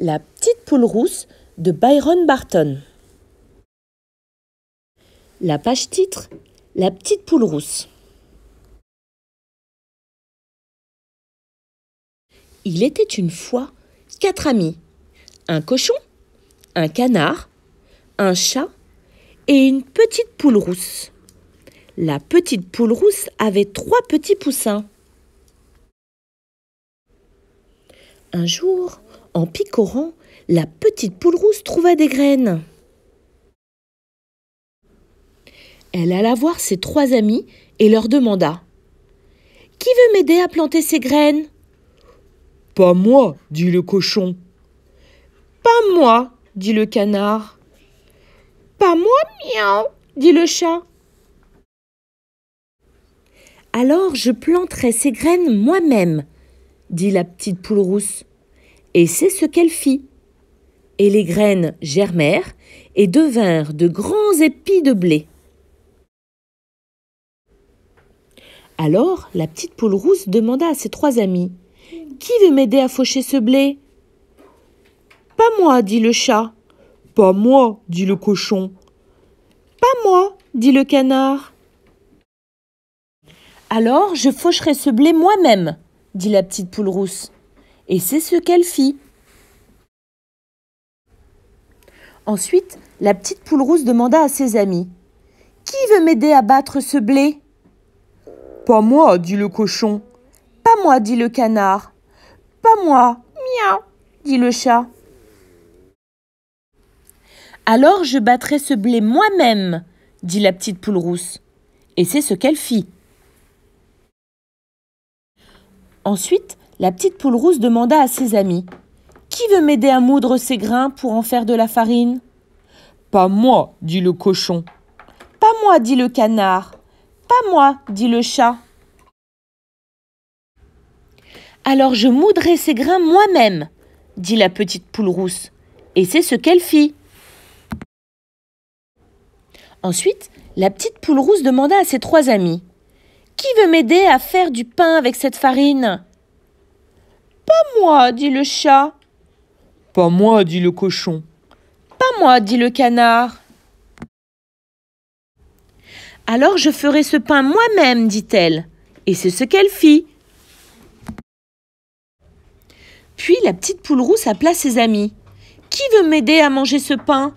La petite poule rousse de Byron Barton. La page titre La petite poule rousse. Il était une fois quatre amis un cochon, un canard, un chat et une petite poule rousse. La petite poule rousse avait trois petits poussins. Un jour, en picorant, la petite poule rousse trouva des graines. Elle alla voir ses trois amis et leur demanda Qui veut m'aider à planter ces graines Pas moi, dit le cochon. Pas moi, dit le canard. Pas moi, miaou, dit le chat. Alors je planterai ces graines moi-même, dit la petite poule rousse et c'est ce qu'elle fit. Et les graines germèrent et devinrent de grands épis de blé. Alors la petite poule rousse demanda à ses trois amis Qui veut m'aider à faucher ce blé Pas moi, dit le chat. Pas moi, dit le cochon. Pas moi, dit le canard. Alors je faucherai ce blé moi-même, dit la petite poule rousse et c'est ce qu'elle fit. Ensuite, la petite poule rousse demanda à ses amis Qui veut m'aider à battre ce blé Pas moi, dit le cochon. Pas moi, dit le canard. Pas moi, miaou, dit le chat. Alors je battrai ce blé moi-même, dit la petite poule rousse. Et c'est ce qu'elle fit. Ensuite, la petite poule rousse demanda à ses amis Qui veut m'aider à moudre ces grains pour en faire de la farine Pas moi, dit le cochon. Pas moi, dit le canard. Pas moi, dit le chat. Alors je moudrai ces grains moi-même, dit la petite poule rousse. Et c'est ce qu'elle fit. Ensuite, la petite poule rousse demanda à ses trois amis Qui veut m'aider à faire du pain avec cette farine pas moi, dit le chat. Pas moi, dit le cochon. Pas moi, dit le canard. Alors je ferai ce pain moi-même, dit-elle. Et c'est ce qu'elle fit. Puis la petite poule rousse appela ses amis. Qui veut m'aider à manger ce pain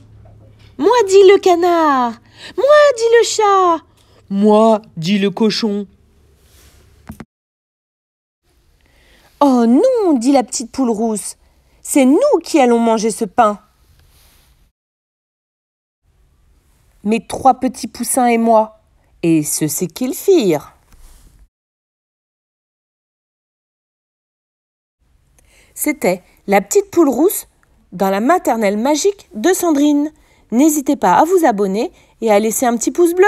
Moi, dit le canard. Moi, dit le chat. Moi, dit le cochon. Oh non, dit la petite poule rousse, c'est nous qui allons manger ce pain. Mes trois petits poussins et moi, et ce c'est qu'ils firent. C'était la petite poule rousse dans la maternelle magique de Sandrine. N'hésitez pas à vous abonner et à laisser un petit pouce bleu.